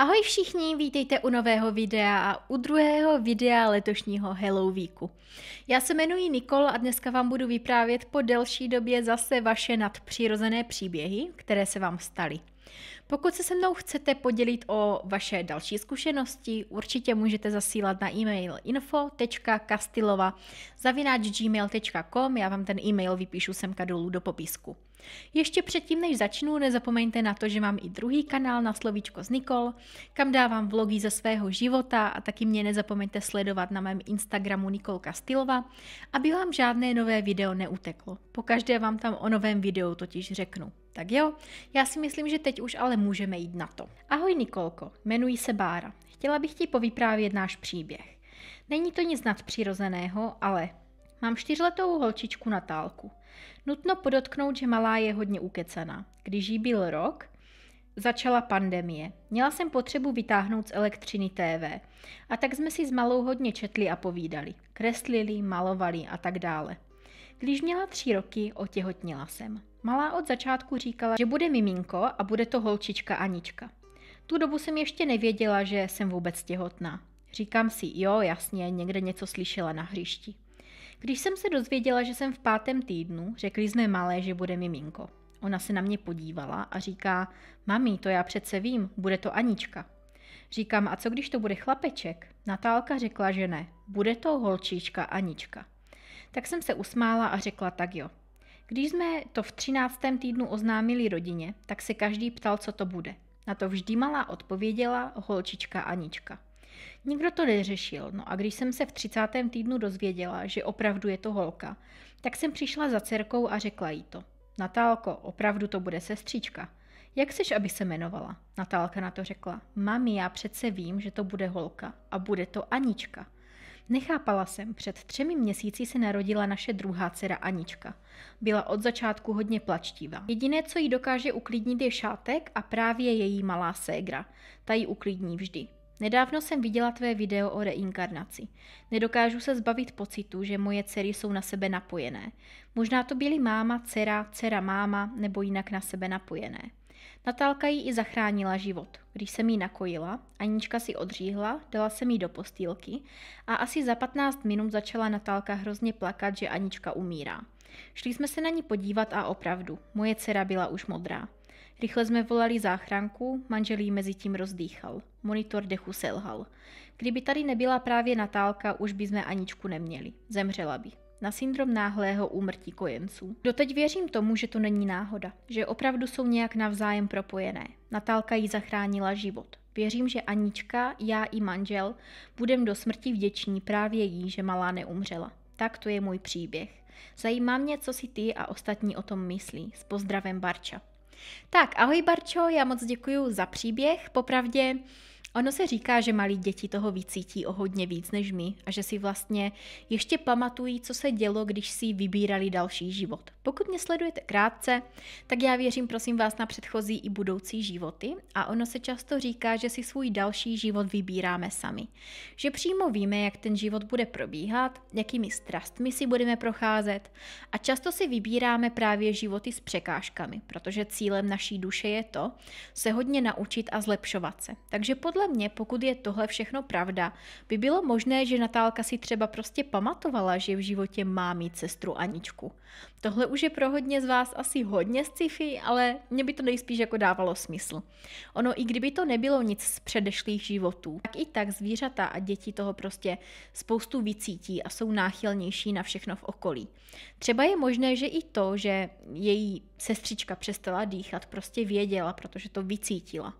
Ahoj všichni, vítejte u nového videa a u druhého videa letošního Hello Weeku. Já se jmenuji Nikol a dneska vám budu vyprávět po delší době zase vaše nadpřirozené příběhy, které se vám staly. Pokud se se mnou chcete podělit o vaše další zkušenosti, určitě můžete zasílat na e-mail info.kastilova.gmail.com já vám ten e-mail vypíšu semka dolů do popisku. Ještě předtím, než začnu, nezapomeňte na to, že mám i druhý kanál na slovíčko s Nikol, kam dávám vlogy ze svého života a taky mě nezapomeňte sledovat na mém Instagramu Nikol Kastilova, aby vám žádné nové video neuteklo. Pokaždé vám tam o novém videu totiž řeknu. Tak jo, já si myslím, že teď už ale můžeme jít na to. Ahoj Nikolko, jmenuji se Bára. Chtěla bych ti povyprávět náš příběh. Není to nic nadpřirozeného, ale mám čtyřletou holčičku Natálku. Nutno podotknout, že malá je hodně ukecená. Když jí byl rok, začala pandemie. Měla jsem potřebu vytáhnout z elektřiny TV. A tak jsme si s malou hodně četli a povídali. Kreslili, malovali a tak dále. Když měla tři roky, otěhotnila jsem. Malá od začátku říkala, že bude miminko a bude to holčička Anička. Tu dobu jsem ještě nevěděla, že jsem vůbec těhotná. Říkám si, jo, jasně, někde něco slyšela na hřišti. Když jsem se dozvěděla, že jsem v pátém týdnu, řekli jsme malé, že bude miminko. Ona se na mě podívala a říká, mami, to já přece vím, bude to Anička. Říkám, a co když to bude chlapeček? Natálka řekla, že ne, bude to holčička Anička. Tak jsem se usmála a řekla tak jo. Když jsme to v třináctém týdnu oznámili rodině, tak se každý ptal, co to bude. Na to vždy malá odpověděla holčička Anička. Nikdo to neřešil, no a když jsem se v 30. týdnu dozvěděla, že opravdu je to holka, tak jsem přišla za dcerkou a řekla jí to. Natálko, opravdu to bude sestřička. Jak seš, aby se jmenovala? Natálka na to řekla. Mami, já přece vím, že to bude holka a bude to Anička. Nechápala jsem, před třemi měsíci se narodila naše druhá dcera Anička. Byla od začátku hodně plačtivá. Jediné, co jí dokáže uklidnit, je šátek a právě její malá ségra. Ta ji uklidní vždy. Nedávno jsem viděla tvé video o reinkarnaci. Nedokážu se zbavit pocitu, že moje dcery jsou na sebe napojené. Možná to byly máma, dcera, dcera, máma nebo jinak na sebe napojené. Natálka jí i zachránila život. Když jsem jí nakojila, Anička si odříhla, dala se jí do postýlky a asi za 15 minut začala Natálka hrozně plakat, že Anička umírá. Šli jsme se na ní podívat a opravdu, moje dcera byla už modrá. Rychle jsme volali záchranku, manžel jí mezi tím rozdýchal. Monitor dechu selhal. Kdyby tady nebyla právě Natálka, už by jsme Aničku neměli. Zemřela by na syndrom náhlého úmrtí kojenců. Doteď věřím tomu, že to není náhoda, že opravdu jsou nějak navzájem propojené. Natálka jí zachránila život. Věřím, že Anička, já i manžel budem do smrti vděční právě jí, že malá neumřela. Tak to je můj příběh. Zajímá mě, co si ty a ostatní o tom myslí. S pozdravem Barča. Tak, ahoj Barčo, já moc děkuji za příběh. Popravdě Ono se říká, že malí děti toho vycítí o hodně víc než my a že si vlastně ještě pamatují, co se dělo, když si vybírali další život. Pokud mě sledujete krátce, tak já věřím, prosím vás, na předchozí i budoucí životy a ono se často říká, že si svůj další život vybíráme sami. Že přímo víme, jak ten život bude probíhat, jakými strastmi si budeme procházet a často si vybíráme právě životy s překážkami, protože cílem naší duše je to, se hodně naučit a zlepšovat se. Takže podle podle mě, pokud je tohle všechno pravda, by bylo možné, že Natálka si třeba prostě pamatovala, že v životě má mít sestru Aničku. Tohle už je pro hodně z vás asi hodně sci-fi, ale mě by to nejspíš jako dávalo smysl. Ono i kdyby to nebylo nic z předešlých životů, tak i tak zvířata a děti toho prostě spoustu vycítí a jsou náchylnější na všechno v okolí. Třeba je možné, že i to, že její sestřička přestala dýchat, prostě věděla, protože to vycítila.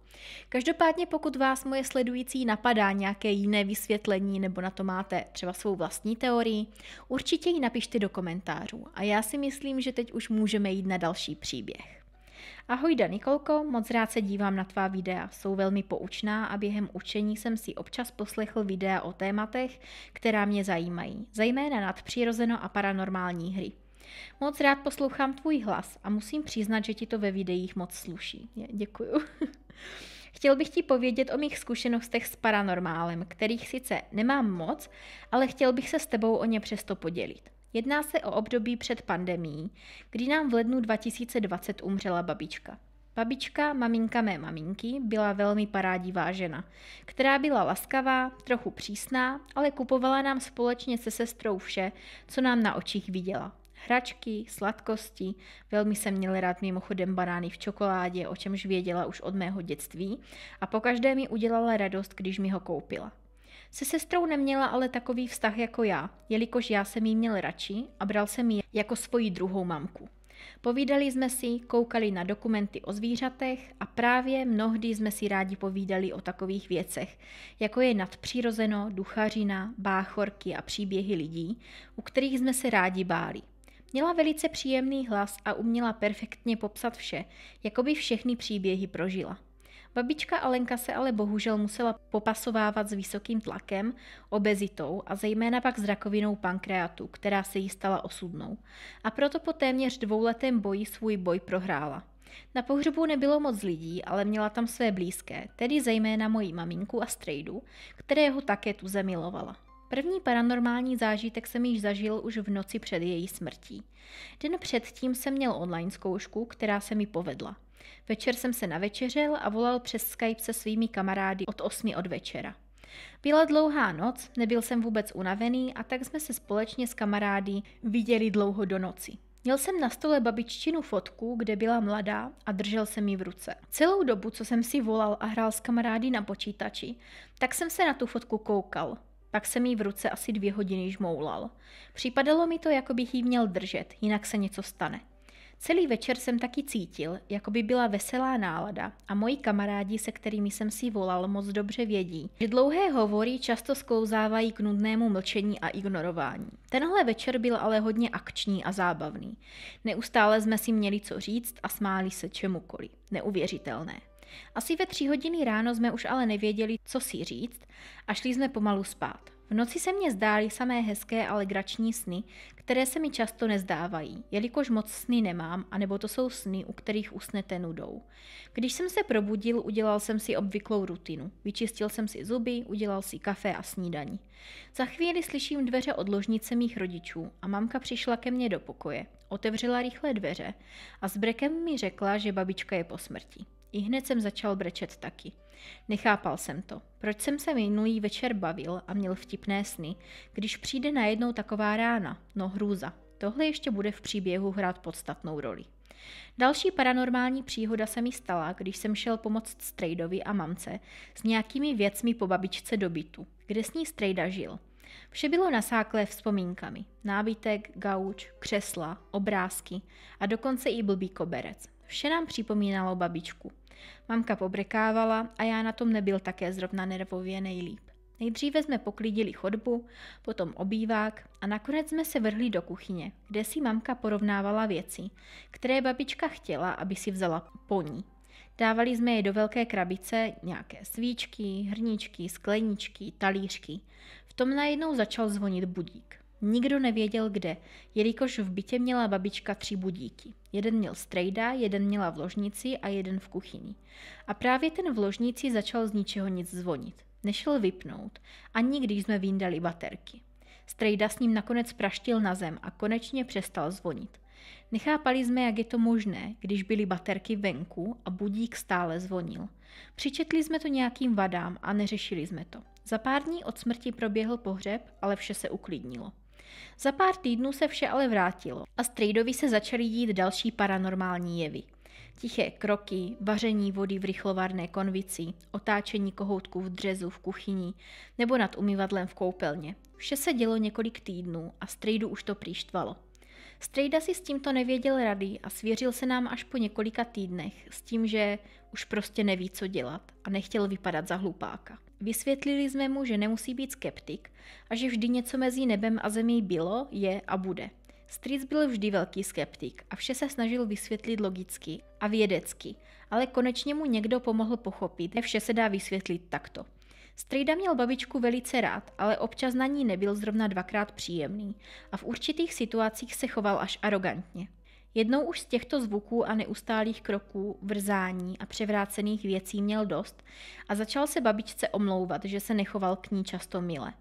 Každopádně pokud vás moje sledující napadá nějaké jiné vysvětlení nebo na to máte třeba svou vlastní teorii, určitě ji napište do komentářů a já si myslím, myslím, že teď už můžeme jít na další příběh. Ahoj Danikolko, moc rád se dívám na tvá videa, jsou velmi poučná a během učení jsem si občas poslechl videa o tématech, která mě zajímají, zejména nadpřirozeno a paranormální hry. Moc rád poslouchám tvůj hlas a musím přiznat, že ti to ve videích moc sluší. Děkuju. Chtěl bych ti povědět o mých zkušenostech s paranormálem, kterých sice nemám moc, ale chtěl bych se s tebou o ně přesto podělit. Jedná se o období před pandemí, kdy nám v lednu 2020 umřela babička. Babička, maminka mé maminky, byla velmi parádivá žena, která byla laskavá, trochu přísná, ale kupovala nám společně se sestrou vše, co nám na očích viděla. Hračky, sladkosti, velmi se měly rád mimochodem banány v čokoládě, o čemž věděla už od mého dětství a pokaždé mi udělala radost, když mi ho koupila. Se sestrou neměla ale takový vztah jako já, jelikož já jsem jí měl radši a bral jsem ji jako svoji druhou mamku. Povídali jsme si, koukali na dokumenty o zvířatech a právě mnohdy jsme si rádi povídali o takových věcech, jako je nadpřirozeno, duchařina, báchorky a příběhy lidí, u kterých jsme se rádi báli. Měla velice příjemný hlas a uměla perfektně popsat vše, jako by všechny příběhy prožila. Babička Alenka se ale bohužel musela popasovávat s vysokým tlakem, obezitou a zejména pak s rakovinou pankreatu, která se jí stala osudnou. A proto po téměř dvouletém boji svůj boj prohrála. Na pohřbu nebylo moc lidí, ale měla tam své blízké, tedy zejména moji maminku a strejdu, kterého také tu zamilovala. První paranormální zážitek jsem již zažil už v noci před její smrtí. Den předtím jsem měl online zkoušku, která se mi povedla. Večer jsem se navečeřil a volal přes Skype se svými kamarády od 8 od večera. Byla dlouhá noc, nebyl jsem vůbec unavený a tak jsme se společně s kamarády viděli dlouho do noci. Měl jsem na stole babiččinu fotku, kde byla mladá a držel jsem ji v ruce. Celou dobu, co jsem si volal a hrál s kamarády na počítači, tak jsem se na tu fotku koukal. Pak jsem jí v ruce asi dvě hodiny žmoulal. Připadalo mi to, jako bych ji měl držet, jinak se něco stane. Celý večer jsem taky cítil, jako by byla veselá nálada a moji kamarádi, se kterými jsem si volal, moc dobře vědí, že dlouhé hovory často sklouzávají k nudnému mlčení a ignorování. Tenhle večer byl ale hodně akční a zábavný. Neustále jsme si měli co říct a smáli se čemukoliv. Neuvěřitelné. Asi ve tři hodiny ráno jsme už ale nevěděli, co si říct a šli jsme pomalu spát. V noci se mně zdály samé hezké a legrační sny, které se mi často nezdávají, jelikož moc sny nemám, anebo to jsou sny, u kterých usnete nudou. Když jsem se probudil, udělal jsem si obvyklou rutinu. Vyčistil jsem si zuby, udělal si kafe a snídaní. Za chvíli slyším dveře od ložnice mých rodičů a mamka přišla ke mně do pokoje. Otevřela rychle dveře a s brekem mi řekla, že babička je po smrti. I hned jsem začal brečet taky. Nechápal jsem to. Proč jsem se minulý večer bavil a měl vtipné sny, když přijde najednou taková rána, no hrůza. Tohle ještě bude v příběhu hrát podstatnou roli. Další paranormální příhoda se mi stala, když jsem šel pomoct Strejdovi a mamce s nějakými věcmi po babičce do bytu, kde s ní Strejda žil. Vše bylo nasáklé vzpomínkami. Nábytek, gauč, křesla, obrázky a dokonce i blbý koberec. Vše nám připomínalo babičku. Mamka pobrekávala a já na tom nebyl také zrovna nervově nejlíp. Nejdříve jsme poklidili chodbu, potom obývák a nakonec jsme se vrhli do kuchyně, kde si mamka porovnávala věci, které babička chtěla, aby si vzala po ní. Dávali jsme je do velké krabice nějaké svíčky, hrníčky, skleničky, talířky. V tom najednou začal zvonit budík. Nikdo nevěděl kde, jelikož v bytě měla babička tři budíky. Jeden měl strejda, jeden měla v ložnici a jeden v kuchyni. A právě ten v ložnici začal z ničeho nic zvonit. Nešel vypnout, ani když jsme vyndali baterky. Strejda s ním nakonec praštil na zem a konečně přestal zvonit. Nechápali jsme, jak je to možné, když byly baterky venku a budík stále zvonil. Přičetli jsme to nějakým vadám a neřešili jsme to. Za pár dní od smrti proběhl pohřeb, ale vše se uklidnilo. Za pár týdnů se vše ale vrátilo a Strejdovi se začaly dít další paranormální jevy. Tiché kroky, vaření vody v rychlovarné konvici, otáčení kohoutků v dřezu v kuchyni nebo nad umyvadlem v koupelně. Vše se dělo několik týdnů a Strejdu už to příštvalo. Strejda si s tímto nevěděl rady a svěřil se nám až po několika týdnech s tím, že už prostě neví, co dělat a nechtěl vypadat za hlupáka. Vysvětlili jsme mu, že nemusí být skeptik a že vždy něco mezi nebem a zemí bylo, je a bude. Stric byl vždy velký skeptik a vše se snažil vysvětlit logicky a vědecky, ale konečně mu někdo pomohl pochopit, že vše se dá vysvětlit takto. Strejda měl babičku velice rád, ale občas na ní nebyl zrovna dvakrát příjemný a v určitých situacích se choval až arrogantně. Jednou už z těchto zvuků a neustálých kroků, vrzání a převrácených věcí měl dost a začal se babičce omlouvat, že se nechoval k ní často mile.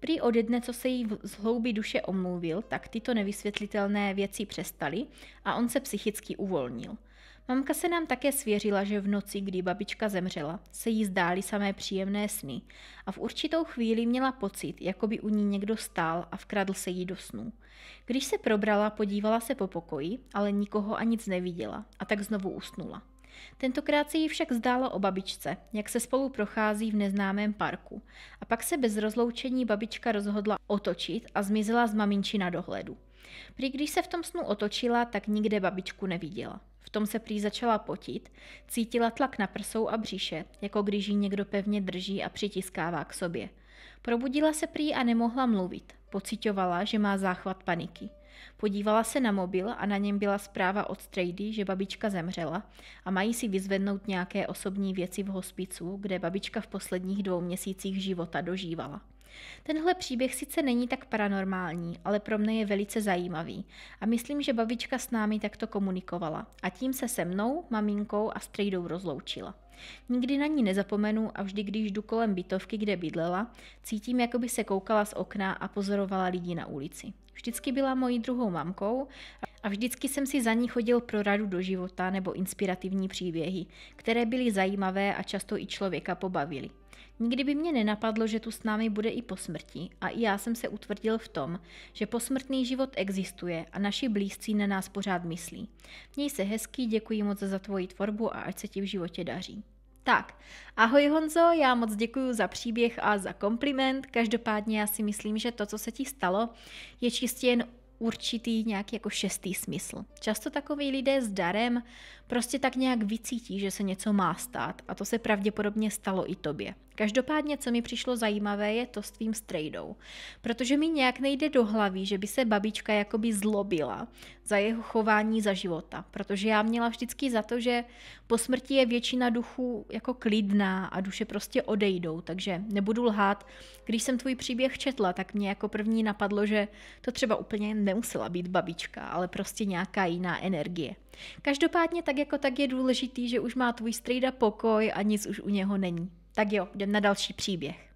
Prý od jedne, co se jí z hloubi duše omluvil, tak tyto nevysvětlitelné věci přestaly a on se psychicky uvolnil – Mamka se nám také svěřila, že v noci, kdy babička zemřela, se jí zdály samé příjemné sny a v určitou chvíli měla pocit, jako by u ní někdo stál a vkradl se jí do snů. Když se probrala, podívala se po pokoji, ale nikoho a nic neviděla a tak znovu usnula. Tentokrát se jí však zdálo o babičce, jak se spolu prochází v neznámém parku. A pak se bez rozloučení babička rozhodla otočit a zmizela z maminčina dohledu. Prý když se v tom snu otočila, tak nikde babičku neviděla. Tom se prý začala potit, cítila tlak na prsou a břiše, jako když ji někdo pevně drží a přitiskává k sobě. Probudila se prý a nemohla mluvit. Pocitovala, že má záchvat paniky. Podívala se na mobil a na něm byla zpráva od Strady, že babička zemřela a mají si vyzvednout nějaké osobní věci v hospicu, kde babička v posledních dvou měsících života dožívala. Tenhle příběh sice není tak paranormální, ale pro mne je velice zajímavý a myslím, že babička s námi takto komunikovala a tím se se mnou, maminkou a strejdou rozloučila. Nikdy na ní nezapomenu a vždy, když jdu kolem bytovky, kde bydlela, cítím, jako by se koukala z okna a pozorovala lidi na ulici. Vždycky byla mojí druhou mamkou a vždycky jsem si za ní chodil pro radu do života nebo inspirativní příběhy, které byly zajímavé a často i člověka pobavily. Nikdy by mě nenapadlo, že tu s námi bude i po smrti a i já jsem se utvrdil v tom, že posmrtný život existuje a naši blízcí na nás pořád myslí. Měj se hezký, děkuji moc za tvoji tvorbu a ať se ti v životě daří. Tak, ahoj Honzo, já moc děkuji za příběh a za kompliment. Každopádně já si myslím, že to, co se ti stalo, je čistě jen určitý nějaký jako šestý smysl. Často takový lidé s darem Prostě tak nějak vycítí, že se něco má stát a to se pravděpodobně stalo i tobě. Každopádně, co mi přišlo zajímavé, je to s tvým strejdou. Protože mi nějak nejde do hlavy, že by se babička jakoby zlobila za jeho chování za života. Protože já měla vždycky za to, že po smrti je většina duchů jako klidná a duše prostě odejdou. Takže nebudu lhát. Když jsem tvůj příběh četla, tak mě jako první napadlo, že to třeba úplně nemusela být babička, ale prostě nějaká jiná energie. Každopádně tak jako tak je důležitý, že už má tvůj strejda pokoj a nic už u něho není. Tak jo, jdem na další příběh.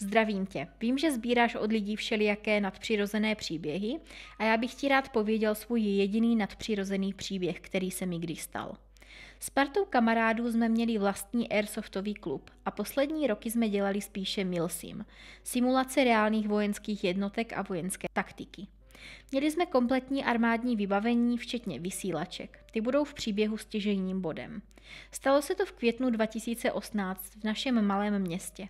Zdravím tě. Vím, že sbíráš od lidí všelijaké nadpřirozené příběhy a já bych ti rád pověděl svůj jediný nadpřirozený příběh, který se mi kdy stal. S partou kamarádů jsme měli vlastní airsoftový klub a poslední roky jsme dělali spíše milsim, simulace reálných vojenských jednotek a vojenské taktiky. Měli jsme kompletní armádní vybavení, včetně vysílaček. Ty budou v příběhu stěžejním bodem. Stalo se to v květnu 2018 v našem malém městě.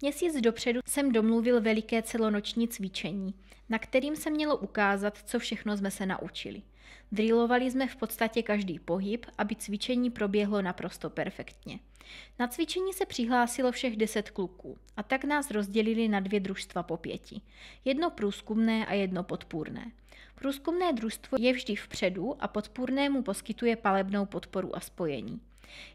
Měsíc dopředu jsem domluvil veliké celonoční cvičení, na kterým se mělo ukázat, co všechno jsme se naučili. Drillovali jsme v podstatě každý pohyb, aby cvičení proběhlo naprosto perfektně. Na cvičení se přihlásilo všech deset kluků a tak nás rozdělili na dvě družstva po pěti. Jedno průzkumné a jedno podpůrné. Průzkumné družstvo je vždy vpředu a podpůrnému poskytuje palebnou podporu a spojení.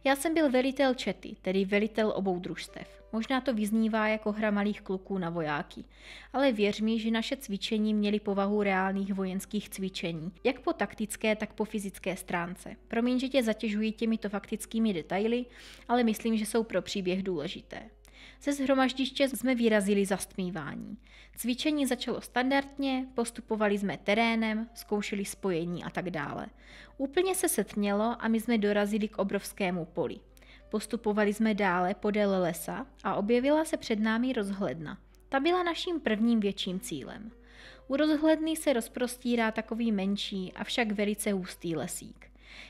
Já jsem byl velitel čety, tedy velitel obou družstev. Možná to vyznívá jako hra malých kluků na vojáky, ale věř mi, že naše cvičení měly povahu reálných vojenských cvičení, jak po taktické, tak po fyzické stránce. Promiň, že tě zatěžují těmito faktickými detaily, ale myslím, že jsou pro příběh důležité. Ze zhromaždiště jsme vyrazili zastmívání. Cvičení začalo standardně, postupovali jsme terénem, zkoušeli spojení a tak dále. Úplně se setmělo a my jsme dorazili k obrovskému poli. Postupovali jsme dále podél lesa a objevila se před námi rozhledna. Ta byla naším prvním větším cílem. U rozhledny se rozprostírá takový menší, avšak velice hustý lesík.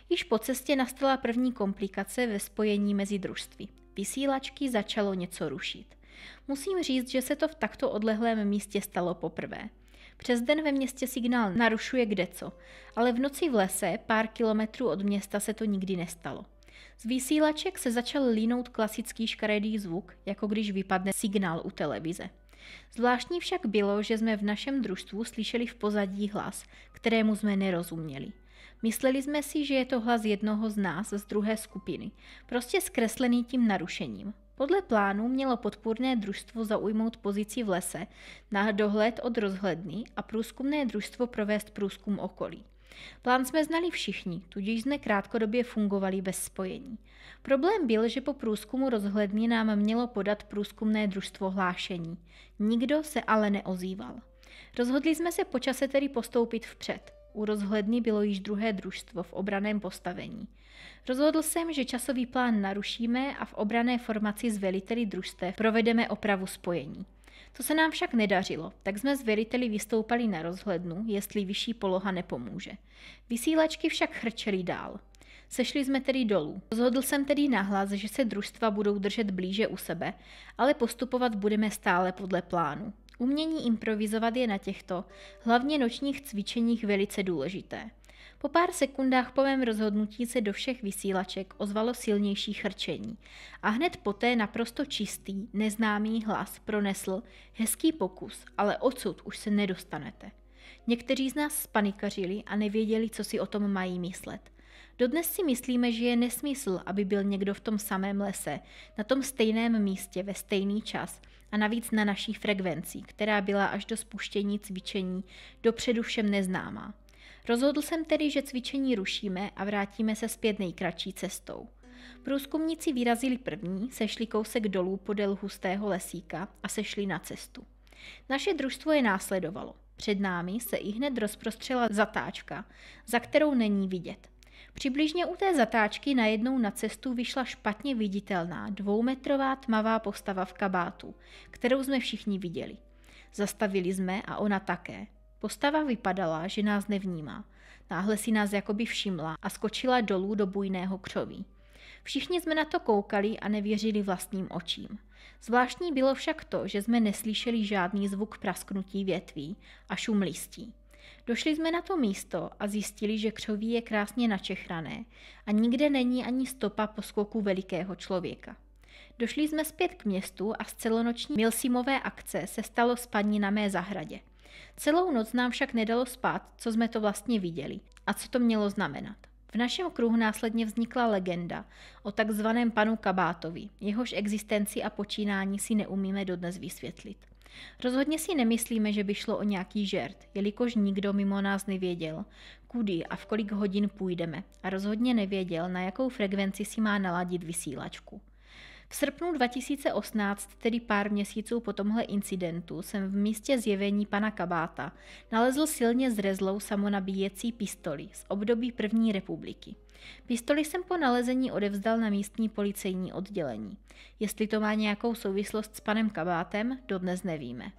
Již po cestě nastala první komplikace ve spojení mezi družství vysílačky začalo něco rušit. Musím říct, že se to v takto odlehlém místě stalo poprvé. Přes den ve městě signál narušuje kdeco, ale v noci v lese, pár kilometrů od města, se to nikdy nestalo. Z vysílaček se začal línout klasický škaredý zvuk, jako když vypadne signál u televize. Zvláštní však bylo, že jsme v našem družstvu slyšeli v pozadí hlas, kterému jsme nerozuměli – Mysleli jsme si, že je to hlas jednoho z nás z druhé skupiny, prostě zkreslený tím narušením. Podle plánu mělo podpůrné družstvo zaujmout pozici v lese, na dohled od rozhledny a průzkumné družstvo provést průzkum okolí. Plán jsme znali všichni, tudíž jsme krátkodobě fungovali bez spojení. Problém byl, že po průzkumu rozhledny nám mělo podat průzkumné družstvo hlášení. Nikdo se ale neozýval. Rozhodli jsme se počase tedy postoupit vpřed. U rozhledny bylo již druhé družstvo v obraném postavení. Rozhodl jsem, že časový plán narušíme a v obrané formaci s veliteli družstev provedeme opravu spojení. To se nám však nedařilo, tak jsme s veliteli vystoupali na rozhlednu, jestli vyšší poloha nepomůže. Vysílačky však chrčely dál. Sešli jsme tedy dolů. Rozhodl jsem tedy nahlas, že se družstva budou držet blíže u sebe, ale postupovat budeme stále podle plánu. Umění improvizovat je na těchto, hlavně nočních cvičeních velice důležité. Po pár sekundách po mém rozhodnutí se do všech vysílaček ozvalo silnější chrčení a hned poté naprosto čistý, neznámý hlas pronesl hezký pokus, ale odsud už se nedostanete. Někteří z nás spanikařili a nevěděli, co si o tom mají myslet. Dodnes si myslíme, že je nesmysl, aby byl někdo v tom samém lese, na tom stejném místě ve stejný čas a navíc na naší frekvenci, která byla až do spuštění cvičení dopředu všem neznámá. Rozhodl jsem tedy, že cvičení rušíme a vrátíme se zpět nejkratší cestou. Průzkumníci vyrazili první, sešli kousek dolů podél hustého lesíka a sešli na cestu. Naše družstvo je následovalo. Před námi se i hned rozprostřela zatáčka, za kterou není vidět. Přibližně u té zatáčky najednou na cestu vyšla špatně viditelná dvoumetrová tmavá postava v kabátu, kterou jsme všichni viděli. Zastavili jsme a ona také. Postava vypadala, že nás nevnímá. Náhle si nás jakoby všimla a skočila dolů do bujného křoví. Všichni jsme na to koukali a nevěřili vlastním očím. Zvláštní bylo však to, že jsme neslyšeli žádný zvuk prasknutí větví a šum listí. Došli jsme na to místo a zjistili, že křoví je krásně načehrané a nikde není ani stopa po skoku velikého člověka. Došli jsme zpět k městu a z celonoční Milsimové akce se stalo spadní na mé zahradě. Celou noc nám však nedalo spát, co jsme to vlastně viděli a co to mělo znamenat. V našem kruhu následně vznikla legenda o takzvaném panu Kabátovi, jehož existenci a počínání si neumíme dodnes vysvětlit. Rozhodně si nemyslíme, že by šlo o nějaký žert, jelikož nikdo mimo nás nevěděl, kudy a v kolik hodin půjdeme a rozhodně nevěděl, na jakou frekvenci si má naladit vysílačku. V srpnu 2018, tedy pár měsíců po tomhle incidentu, jsem v místě zjevení pana Kabáta nalezl silně zrezlou samonabíjecí pistoli z období první republiky. Pistoli jsem po nalezení odevzdal na místní policejní oddělení. Jestli to má nějakou souvislost s panem Kabátem, dodnes nevíme.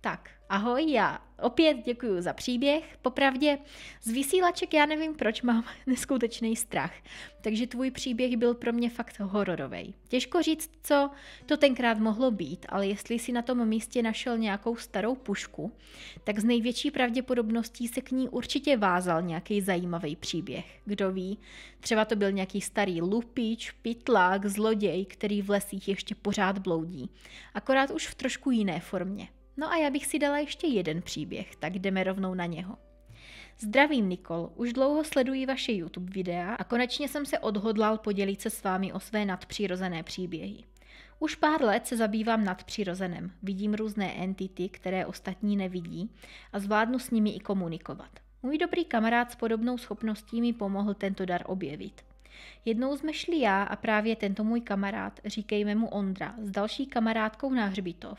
Tak, ahoj, já opět děkuji za příběh. Popravdě, z vysílaček já nevím, proč mám neskutečný strach. Takže tvůj příběh byl pro mě fakt hororový. Těžko říct, co to tenkrát mohlo být, ale jestli si na tom místě našel nějakou starou pušku, tak z největší pravděpodobností se k ní určitě vázal nějaký zajímavý příběh. Kdo ví, třeba to byl nějaký starý lupič, pitlák, zloděj, který v lesích ještě pořád bloudí. Akorát už v trošku jiné formě. No a já bych si dala ještě jeden příběh, tak jdeme rovnou na něho. Zdravím Nikol, už dlouho sleduji vaše YouTube videa a konečně jsem se odhodlal podělit se s vámi o své nadpřirozené příběhy. Už pár let se zabývám nadpřirozenem, vidím různé entity, které ostatní nevidí a zvládnu s nimi i komunikovat. Můj dobrý kamarád s podobnou schopností mi pomohl tento dar objevit. Jednou jsme šli já a právě tento můj kamarád, říkejme mu Ondra, s další kamarádkou na hřbitov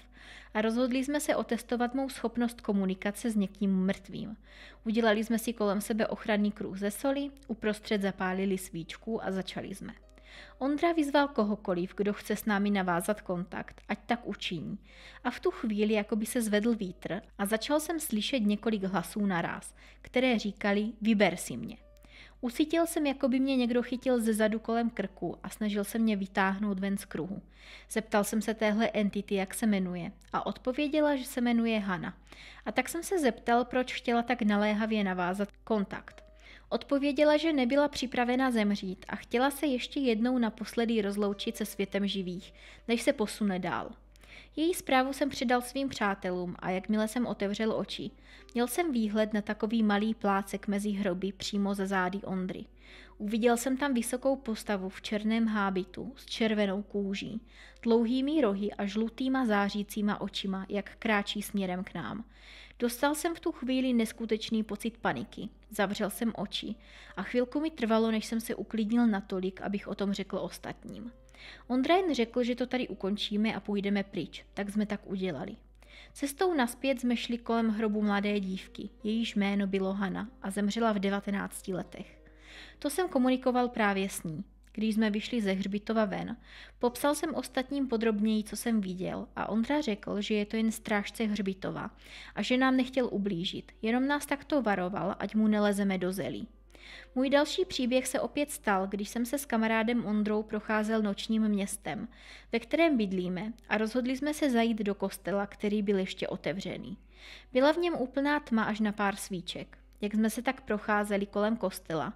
a rozhodli jsme se otestovat mou schopnost komunikace s někým mrtvým. Udělali jsme si kolem sebe ochranný kruh ze soli, uprostřed zapálili svíčku a začali jsme. Ondra vyzval kohokoliv, kdo chce s námi navázat kontakt, ať tak učiní. A v tu chvíli jako by se zvedl vítr a začal jsem slyšet několik hlasů naraz, které říkali vyber si mě. Usítil jsem, jako by mě někdo chytil ze zadu kolem krku a snažil se mě vytáhnout ven z kruhu. Zeptal jsem se téhle entity, jak se jmenuje a odpověděla, že se jmenuje Hana. A tak jsem se zeptal, proč chtěla tak naléhavě navázat kontakt. Odpověděla, že nebyla připravena zemřít a chtěla se ještě jednou naposledy rozloučit se světem živých, než se posune dál. Její zprávu jsem předal svým přátelům a jakmile jsem otevřel oči, měl jsem výhled na takový malý plácek mezi hroby přímo za zády Ondry. Uviděl jsem tam vysokou postavu v černém hábitu s červenou kůží, dlouhými rohy a žlutýma zářícíma očima, jak kráčí směrem k nám. Dostal jsem v tu chvíli neskutečný pocit paniky. Zavřel jsem oči a chvilku mi trvalo, než jsem se uklidnil natolik, abych o tom řekl ostatním. Ondra jen řekl, že to tady ukončíme a půjdeme pryč, tak jsme tak udělali. Cestou naspět jsme šli kolem hrobu mladé dívky, jejíž jméno bylo Hana a zemřela v 19 letech. To jsem komunikoval právě s ní. Když jsme vyšli ze hřbitova ven, popsal jsem ostatním podrobněji, co jsem viděl a Ondra řekl, že je to jen strážce hřbitova a že nám nechtěl ublížit, jenom nás takto varoval, ať mu nelezeme do zelí. Můj další příběh se opět stal, když jsem se s kamarádem Ondrou procházel nočním městem, ve kterém bydlíme a rozhodli jsme se zajít do kostela, který byl ještě otevřený. Byla v něm úplná tma až na pár svíček. Jak jsme se tak procházeli kolem kostela,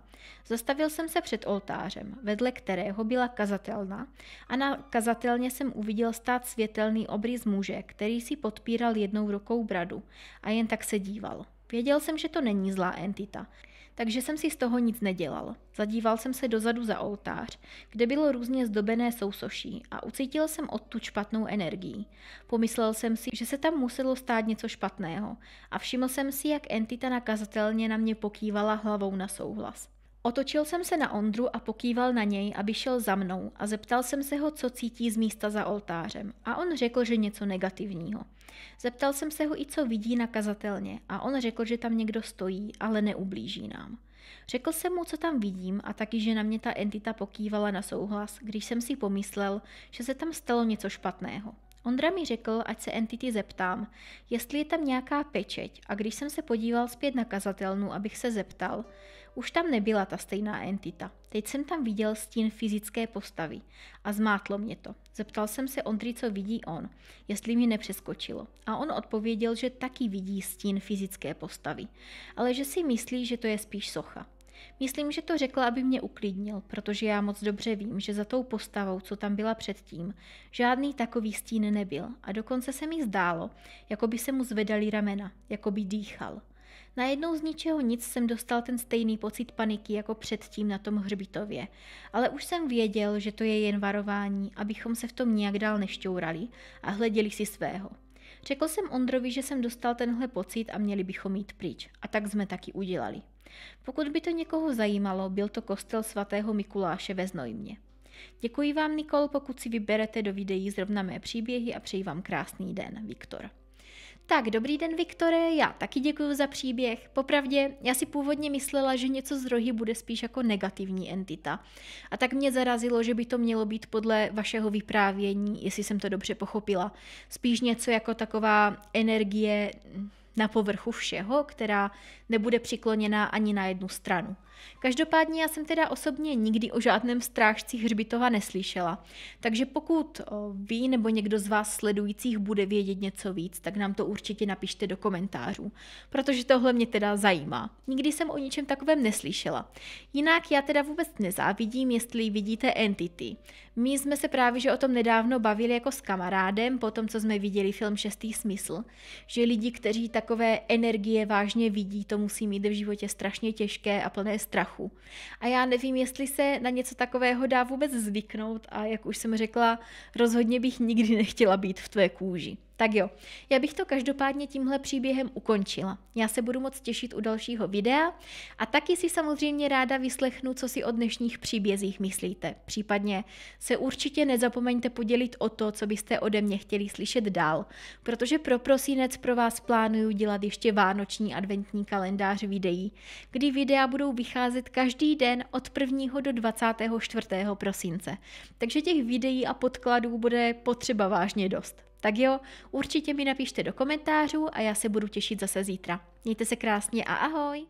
zastavil jsem se před oltářem, vedle kterého byla kazatelna a na kazatelně jsem uviděl stát světelný obrys muže, který si podpíral jednou rukou bradu a jen tak se díval. Věděl jsem, že to není zlá entita, takže jsem si z toho nic nedělal. Zadíval jsem se dozadu za oltář, kde bylo různě zdobené sousoší a ucítil jsem odtud špatnou energii. Pomyslel jsem si, že se tam muselo stát něco špatného a všiml jsem si, jak entita nakazatelně na mě pokývala hlavou na souhlas. Otočil jsem se na Ondru a pokýval na něj, aby šel za mnou a zeptal jsem se ho, co cítí z místa za oltářem a on řekl, že něco negativního. Zeptal jsem se ho i, co vidí na kazatelně a on řekl, že tam někdo stojí, ale neublíží nám. Řekl jsem mu, co tam vidím a taky, že na mě ta entita pokývala na souhlas, když jsem si pomyslel, že se tam stalo něco špatného. Ondra mi řekl, ať se entity zeptám, jestli je tam nějaká pečeť a když jsem se podíval zpět na kazatelnu, abych se zeptal, už tam nebyla ta stejná entita. Teď jsem tam viděl stín fyzické postavy a zmátlo mě to. Zeptal jsem se Ondry, co vidí on, jestli mi nepřeskočilo. A on odpověděl, že taky vidí stín fyzické postavy, ale že si myslí, že to je spíš socha. Myslím, že to řekl, aby mě uklidnil, protože já moc dobře vím, že za tou postavou, co tam byla předtím, žádný takový stín nebyl a dokonce se mi zdálo, jako by se mu zvedali ramena, jako by dýchal. Najednou z ničeho nic jsem dostal ten stejný pocit paniky jako předtím na tom hřbitově, ale už jsem věděl, že to je jen varování, abychom se v tom nějak dál nešťourali a hleděli si svého. Řekl jsem Ondrovi, že jsem dostal tenhle pocit a měli bychom jít pryč. A tak jsme taky udělali. Pokud by to někoho zajímalo, byl to kostel svatého Mikuláše ve Znojmě. Děkuji vám, Nikol, pokud si vyberete do videí zrovna mé příběhy a přeji vám krásný den, Viktor. Tak, dobrý den, Viktore, já taky děkuji za příběh. Popravdě, já si původně myslela, že něco z rohy bude spíš jako negativní entita. A tak mě zarazilo, že by to mělo být podle vašeho vyprávění, jestli jsem to dobře pochopila, spíš něco jako taková energie, na povrchu všeho, která nebude přikloněná ani na jednu stranu. Každopádně já jsem teda osobně nikdy o žádném strážci hřbitova neslyšela, takže pokud vy nebo někdo z vás sledujících bude vědět něco víc, tak nám to určitě napište do komentářů, protože tohle mě teda zajímá. Nikdy jsem o ničem takovém neslyšela. Jinak já teda vůbec nezávidím, jestli vidíte entity. My jsme se právě že o tom nedávno bavili jako s kamarádem, po tom, co jsme viděli film Šestý smysl, že lidi, kteří takové energie vážně vidí, to musí mít v životě strašně těžké a plné strachu. A já nevím, jestli se na něco takového dá vůbec zvyknout a jak už jsem řekla, rozhodně bych nikdy nechtěla být v tvé kůži. Tak jo, já bych to každopádně tímhle příběhem ukončila. Já se budu moc těšit u dalšího videa a taky si samozřejmě ráda vyslechnu, co si o dnešních příbězích myslíte. Případně se určitě nezapomeňte podělit o to, co byste ode mě chtěli slyšet dál, protože pro prosinec pro vás plánuju dělat ještě vánoční adventní kalendář videí, kdy videa budou vycházet každý den od 1. do 24. prosince. Takže těch videí a podkladů bude potřeba vážně dost. Tak jo, určitě mi napište do komentářů a já se budu těšit zase zítra. Mějte se krásně a ahoj!